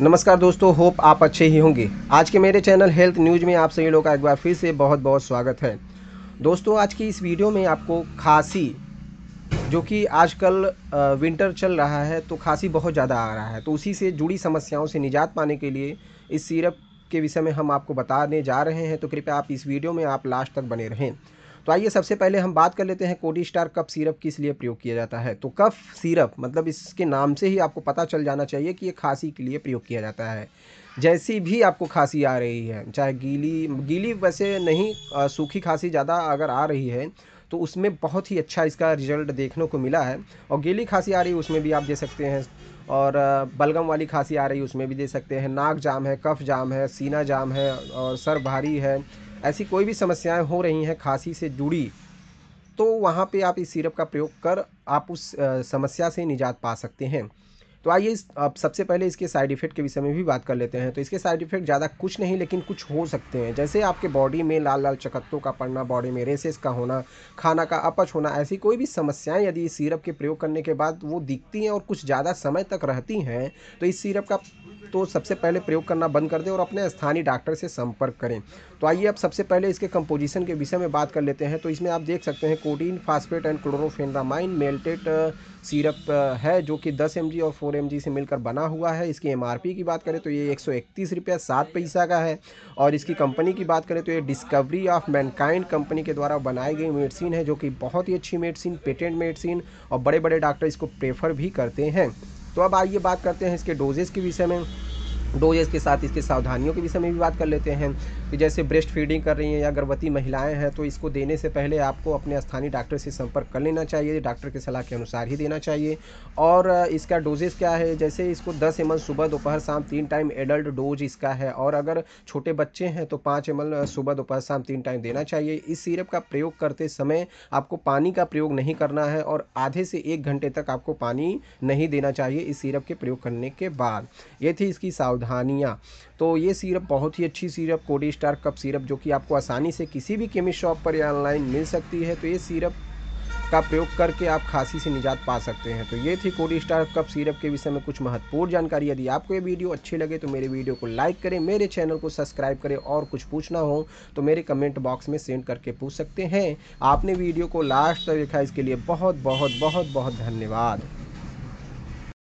नमस्कार दोस्तों होप आप अच्छे ही होंगे आज के मेरे चैनल हेल्थ न्यूज में आप सभी लोगों का एक बार फिर से बहुत बहुत स्वागत है दोस्तों आज की इस वीडियो में आपको खांसी जो कि आजकल विंटर चल रहा है तो खांसी बहुत ज़्यादा आ रहा है तो उसी से जुड़ी समस्याओं से निजात पाने के लिए इस सीरप के विषय में हम आपको बताने जा रहे हैं तो कृपया आप इस वीडियो में आप लास्ट तक बने रहें तो आइए सबसे पहले हम बात कर लेते हैं कोडी स्टार कफ सिरप किस लिए प्रयोग किया जाता है तो कफ सिरप मतलब इसके नाम से ही आपको पता चल जाना चाहिए कि ये खांसी के लिए प्रयोग किया जाता है जैसी भी आपको खांसी आ रही है चाहे गीली गीली वैसे नहीं सूखी खांसी ज़्यादा अगर आ रही है तो उसमें बहुत ही अच्छा इसका रिजल्ट देखने को मिला है और गीली खांसी आ रही है उसमें भी आप दे सकते हैं और बलगम वाली खांसी आ रही है उसमें भी दे सकते हैं नाक जाम है कफ जाम है सीना जाम है और सर भारी है ऐसी कोई भी समस्याएं हो रही हैं खांसी से जुड़ी तो वहाँ पे आप इस सिरप का प्रयोग कर आप उस समस्या से निजात पा सकते हैं तो आइए अब सबसे पहले इसके साइड इफ़ेक्ट के विषय में भी बात कर लेते हैं तो इसके साइड इफ़ेक्ट ज़्यादा कुछ नहीं लेकिन कुछ हो सकते हैं जैसे आपके बॉडी में लाल लाल चकत्तों का पड़ना बॉडी में रेसेस का होना खाना का अपच होना ऐसी कोई भी समस्याएं यदि इस सीरप के प्रयोग करने के बाद वो दिखती हैं और कुछ ज़्यादा समय तक रहती हैं तो इस सीरप का तो सबसे पहले प्रयोग करना बंद कर दें और अपने स्थानीय डॉक्टर से संपर्क करें तो आइए अब सबसे पहले इसके कंपोजिशन के विषय में बात कर लेते हैं तो इसमें आप देख सकते हैं codeine phosphate and chlorpheniramine maleate syrup है जो कि 10 एम और 4 एम से मिलकर बना हुआ है इसकी एम की बात करें तो ये एक सौ सात पैसा का है और इसकी कंपनी की बात करें तो ये डिस्कवरी ऑफ मैनकाइंड कंपनी के द्वारा बनाई गई मेडिसिन है जो कि बहुत ही अच्छी मेडिसिन पेटेंट मेडिसिन और बड़े बड़े डॉक्टर इसको प्रेफर भी करते हैं तो अब आइए बात करते हैं इसके डोजेज़ के विषय में डोजेज के साथ इसके सावधानियों के विषय में भी बात कर लेते हैं कि जैसे ब्रेस्ट फीडिंग कर रही हैं या गर्भवती महिलाएं हैं तो इसको देने से पहले आपको अपने स्थानीय डॉक्टर से संपर्क कर लेना चाहिए डॉक्टर के सलाह के अनुसार ही देना चाहिए और इसका डोजेस क्या है जैसे इसको दस एम सुबह दोपहर शाम तीन टाइम एडल्ट डोज इसका है और अगर छोटे बच्चे हैं तो पाँच एम सुबह दोपहर शाम तीन टाइम देना चाहिए इस सीरप का प्रयोग करते समय आपको पानी का प्रयोग नहीं करना है और आधे से एक घंटे तक आपको पानी नहीं देना चाहिए इस सीरप के प्रयोग करने के बाद ये थी इसकी सावधानी सावधानियाँ तो ये सीरप बहुत ही अच्छी सीरप कोडी स्टार कप सीरप जो कि आपको आसानी से किसी भी केमिस्ट शॉप पर या ऑनलाइन मिल सकती है तो ये सीरप का प्रयोग करके आप खांसी से निजात पा सकते हैं तो ये थी कोडी स्टार कप सीरप के विषय में कुछ महत्वपूर्ण जानकारी यदि आपको ये वीडियो अच्छी लगे तो मेरे वीडियो को लाइक करें मेरे चैनल को सब्सक्राइब करें और कुछ पूछना हो तो मेरे कमेंट बॉक्स में सेंड करके पूछ सकते हैं आपने वीडियो को लास्ट तक देखा इसके लिए बहुत बहुत बहुत बहुत धन्यवाद